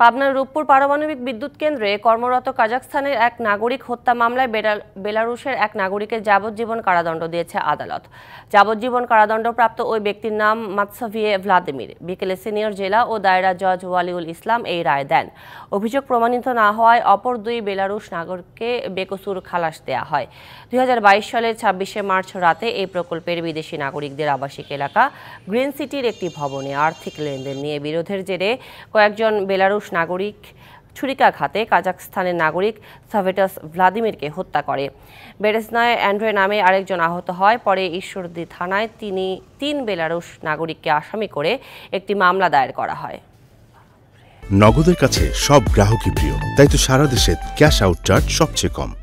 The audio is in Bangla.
পাবনার রূপপুর পারমাণবিক বিদ্যুৎ কেন্দ্রে কর্মরত কাজাকস্তানের এক নাগরিক হত্যা মামলায় বেলারুশের এক নাগরিকের যাবজ্জীবন কারাদণ্ড দিয়েছে আদালত যাবজ্জীবন কারাদণ্ডপ্রাপ্ত ওই ব্যক্তির নাম মাৎসাভিয়ে ভ্লাদিমির বিকেলে সিনিয়র জেলা ও দায়রা জজ ওয়ালিউল ইসলাম এই রায় দেন অভিযোগ প্রমাণিত না হওয়ায় অপর দুই বেলারুশ নাগরিককে বেকসুর খালাস দেয়া হয় দুই সালের ছাব্বিশে মার্চ রাতে এই প্রকল্পের বিদেশি নাগরিকদের আবাসিক এলাকা গ্রিন সিটির একটি ভবনে আর্থিক লেনদেন নিয়ে বিরোধের জেরে কয়েকজন বেলারুশ নাগরিক ছুরিকাঘাতে কাজাকস্তানের নাগরিক সাভেটাস ভ্লাদিমিরকে হত্যা করে বেরেসনায় অ্যান্ড্রয় নামে আরেকজন আহত হয় পরে ঈশ্বরদী থানায় তিনি তিন বেলারুশ নাগরিককে আসামি করে একটি মামলা দায়ের করা হয় নগদের কাছে সব গ্রাহকই প্রিয় তাই তো সারা দেশে ক্যাশ আউট চার্জ সবচেয়ে কম